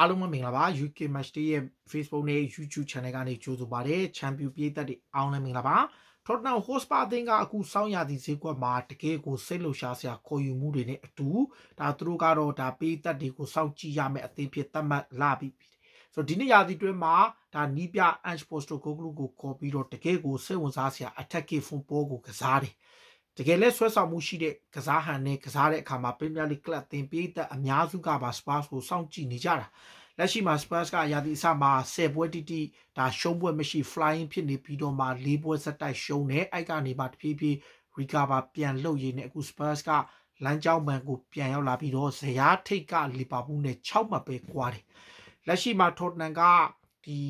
အားလုံးပဲမင်္ဂလာပါ UK Match Day ရဲ့ Facebook နဲ့ YouTube Channel ကနေကြိုဆိုပါတယ် Champion ပြည်သက်တွေအားလုံးမင်္ဂလာပါ Tottenham Hotspur အသင်းကအခုစောင်းရသည့်ဈေးကွက်မှာတကယ်ကိုစိတ်လှုပ်ရှားစရာခေါ်ယူမှုတွေနဲ့အတူဒါသူတို့ကတော့ဒါပြည်သက်တွေကိုစောင့်ကြည့်ရမယ့်အသင်းဖြစ်သတ်မှတ်လာပြီဆိုတော့ဒီနေ့ရာသီတွင်းမှာဒါနီးပြ Ange Postecoglou ကိုခေါ်ပြီးတော့တကယ်ကိုစိတ်ဝင်စားစရာ attacking football ကိုကစားတယ်တကယ်လဲဆွဲဆောင်မှုရှိတဲ့ကစားဟန်နဲ့ကစားတဲ့အခါမှာပရီးမီးယားလိဂ်ကလပ်တင်ပိသက်အများစုကပါ Spurs ကိုစောင့်ကြည့်နေကြတာလက်ရှိမှာ Spurs ကရာသီအစမှာ10ပွဲတိတိဒါရှုံးပွဲမရှိ flying ဖြစ်နေပြီးတော့မှ၄ပွဲဆက်တိုက်ရှုံးနေအိုက်ကနေမှတဖြည်းဖြည်း recover ပြန်လုပ်ရင်းနဲ့အခု Spurs ကလမ်းကြောင်းမှန်ကိုပြန်ရောက်လာပြီးတော့ဇယားထိတ်ကလီဗာပူးနဲ့6မှတ်ပဲကွာတယ်လက်ရှိမှာ Tottenham ကဒီ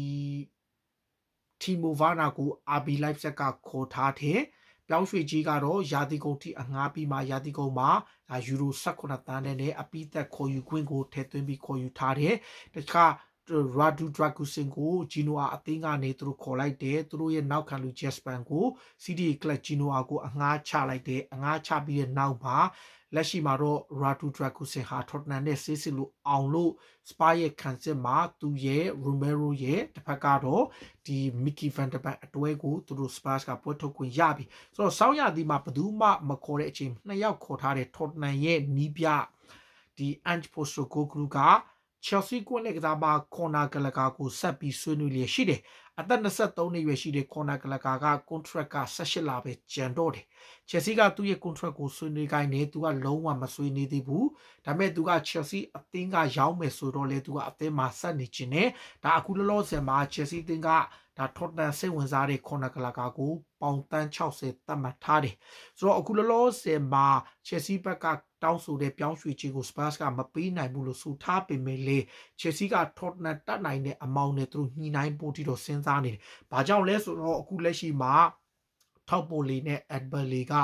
Timo Werner ကို RB Leipzig ကခေါ်ထားတယ်ပြောင်းရွှေ့ကြီးကတော့ရာသီကုန်ထိအငှားပြီးမှရာသီကုန်မှာယူရို18တန်းနဲ့အပိသက်ခေါ်ယူခွင့်ကိုထည့်သွင်းပြီးခေါ်ယူထားတယ်။တခြားရာဒူဒရာကူစင်ကိုဂျီနိုအာအသင်းကနေသူတို့ခေါ်လိုက်တယ်သူတို့ရဲ့နောက်ခံလူဂျက်စပန်ကို CDA ကလပ်ဂျီနိုအာကိုအငှားချလိုက်တယ်အငှားချပြီးတဲ့နောက်မှာလက်ရှိမှာတော့ရာဒူဒရာကူစင်ဟာထော့တနမ်နဲ့ဆေးစစ်လို့အောင်လို့စပါရဲ့ခံစစ်မှာ သူရဲ့ရိုမဲရိုရဲ့တစ်ဖက်ကတော့ဒီမီကီဗန်ဒဘတ်အတွဲကိုသူတို့စပါစ်ကပွဲထုတ်ခွင့်ရပြီဆိုတော့ဆောင်းရသည်မှာဘယ်သူမှမခေါ်တဲ့အချိန်နှစ်ယောက်ခေါ်ထားတဲ့ထော့တနမ်ရဲ့နီးပြဒီအန်ချ်ပိုစတိုကိုဂရူက Chelsea ကွင်းနဲ့ကစားမကွန်နာဂလကာကိုဆက်ပြီးဆွေးနွေးလျက်ရှိတယ်။အသက်23နှစ်အရွယ်ရှိတဲ့ကွန်နာဂလကာက contract က18လပဲကျန်တော့တယ်။ Chelsea ကသူ့ရဲ့ contract ကိုဆွေးနွေးခိုင်းနေသူကလုံးဝမဆွေးနွေးသေးဘူး။ဒါပေမဲ့သူက Chelsea အသင်းကရောင်းမယ်ဆိုတော့လေသူကအသင်းမှာဆက်နေခြင်းနဲ့ဒါအခုလောလောဆယ်မှာ Chelsea အသင်းကဒါထော့တန်စိတ်ဝင်စားတဲ့ခေါနာကလာကာကိုပေါင်တန်း60သတ်မှတ်ထားတယ်ဆိုတော့အခုလောလောဆယ်မှာ Chelsea ဘက်ကတောင်းဆိုတဲ့ပြောင်းရွှေ့ခြင်းကို Spurs ကမပေးနိုင်ဘူးလို့ဆိုထားပေမဲ့လေ Chelsea က Tottenham တတ်နိုင်တဲ့အမောင်နဲ့သူတို့ညှိနှိုင်းဖို့တိတော့စဉ်းစားနေတယ်။ဘာကြောင့်လဲဆိုတော့အခုလက်ရှိမှာထောက်ပိုလီနဲ့အက်ဘလီက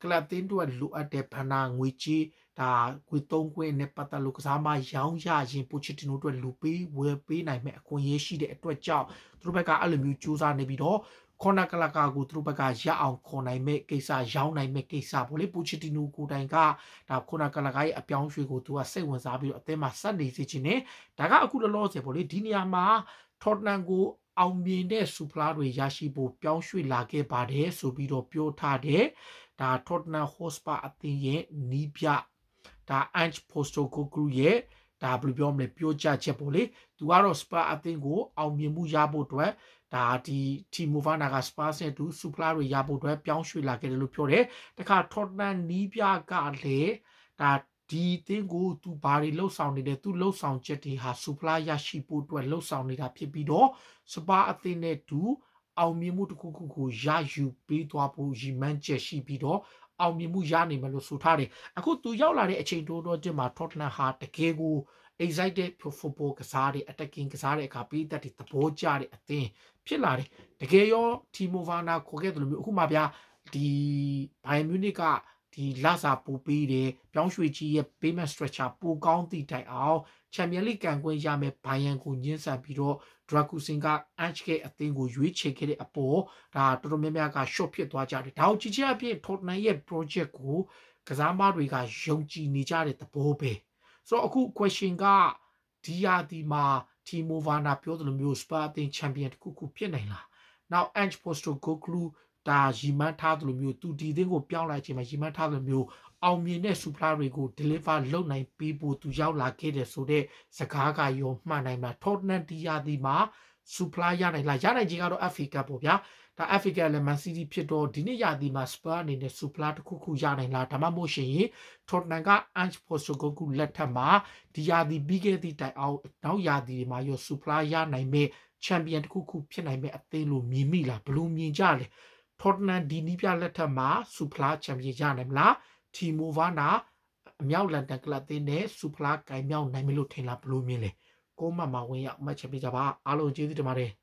ကလပ်တင်းတို့လိုအပ်တဲ့ဖနာငွေကြီးဒါငွေသုံးခွင့်နဲ့ပတ်သက်လို့ကစားမရောင်းရရင်ပိုချစ်တီနိုတို့လူပေးဝယ်ပေးနိုင်မဲ့အခွင့်အရေးရှိတဲ့အတွက်ကြောင့်သူတို့ဘက်ကအဲ့လိုမျိုးစူးစမ်းနေပြီးတော့ခေါနာကလကာကိုသူတို့ဘက်ကရအောင်ခေါ်နိုင်မဲ့ကိစ္စရောင်းနိုင်မဲ့ကိစ္စပေါ့လေပူချီတီနိုကိုတိုင်ကဒါခေါနာကလကာရဲ့အပြောင်းရွှေ့ကိုသူကစိတ်ဝင်စားပြီးတော့အသင်းမှာဆက်နေစေချင်တယ်ဒါကအခုလောလောဆယ်ပေါ့လေဒီနေရာမှာထော်တနန်ကိုအောင်မြင်တဲ့စူဖလားတွေရရှိဖို့ပြောင်းရွှေ့လာခဲ့ပါတယ်ဆိုပြီးတော့ပြောထားတယ်ဒါ Tottenham Hotspur အသင်းရဲ့နီးပြဒါ Ange Postecoglou ရဲ့ဒါဘယ်လိုပြောမလဲပြောကြချက်ပေါ့လေသူကတော့ Spurs အသင်းကိုအောင်မြင်မှုရဖို့အတွက်ဒါဒီ Timo Werner က Spurs နဲ့သူစူဖလားတွေရဖို့အတွက်ပြောင်းရွှေ့လာခဲ့တယ်လို့ပြောတယ်တခါ Tottenham နီးပြကလည်းဒါဒီသင်ကို तू ဘာတွေလှုပ်ဆောင်နေလဲ तू လှုပ်ဆောင်ချက်တွေဟာ supply ရရှိဖို့အတွက်လှုပ်ဆောင်နေတာဖြစ်ပြီးတော့စပါအသင်းနဲ့တူအောင်မြင်မှုတစ်ခုခုကိုရယူပေးသွားဖို့ရည်မှန်းချက်ရှိပြီးတော့အောင်မြင်မှုရနိုင်မယ်လို့ဆိုထားတယ်အခု तू ရောက်လာတဲ့အချိန်တိုးတော့ကျင်းမှာ Tottenham ဟာတကယ်ကို excited football ကစားတဲ့ attacking ကစားတဲ့အခါပေးသက်တဲ့သဘောကျတဲ့အသင်းဖြစ်လာတယ်တကယ်ရော Timo Werner ခေါ်ခဲ့တယ်လို့မျိုးအခုမှဗျာဒီ Bayern Munich ကဒီလစာပူပေးတယ်ပြောင်းရွှေ့ကြီးရဲ့ payment structure ပိုကောင်းသည့်တိုင်အောင်ချန်ပီယံလိကန်ခွင့်ရမယ်ဘိုင်ယန်ကိုညှင်းဆန်ပြီးတော့ဒရာကူစင်က HK အသင်းကိုရွေးချယ်ခဲ့တဲ့အပေါ်ဒါတော်တော်များများက short ဖြစ်သွားကြတယ်ဒါကိုကြည့်ကြအပြင် Tottenham ရဲ့ project ကိုကစားမတွေကယုံကြည်နေကြတဲ့သဘောပဲဆိုတော့အခု question ကဒီယာဒီမှာထီမိုဗာနာပြောသလိုမျိုးစပါအသင်းချန်ပီယံတစ်ခုခုဖြစ်နိုင်လား now Ange Postecoglou ဒါရီမန်းထားသလိုမျိုးသူဒီသင်းကိုပြောင်းလိုက်ခြင်းမှာရီမန်းထားသလိုမျိုးအောင်မြင်တဲ့ supply တွေကို deliver လုပ်နိုင်ပြီးပို့သူရောက်လာခဲ့တယ်ဆိုတော့စကားကရောမှန်နိုင်မှာ Tottenham ဒီယာဒီမှာ supply ရနိုင်လားရနိုင်ခြင်းကတော့ FA Cup ပေါ့ဗျာဒါ FA Cup လည်း Man City ဖြစ်တော့ဒီနေ့ရာသီမှာ Spurs အနေနဲ့ supply တစ်ခုခုရနိုင်လားဒါမှမဟုတ်ရှင် Tottenham က Ange Postecoglou လက်ထက်မှာဒီရာသီပြီးခဲ့သည့်တိုင်အောင်နောက်ရာသီတွေမှာရော supply ရနိုင်မဲ့ champion တစ်ခုခုဖြစ်နိုင်မဲ့အသင်းလို့မြင်မိလားဘယ်လိုမြင်ကြလဲတော်တနန်ဒီနီးပြလက်ထက်မှာဆူဖလားချန်ပီယံရနိုင်မလား။တီမိုဗာနာအမြောက်လန်တန်ကလပ်တင်းနဲ့ဆူဖလားကင်မြောက်နိုင်မလို့ထင်လားဘလို့မြင်လဲ။ကိုမမဝင်ရောက်မှတ်ချက်ပေးကြပါအားလုံးကျေးဇူးတင်ပါတယ်။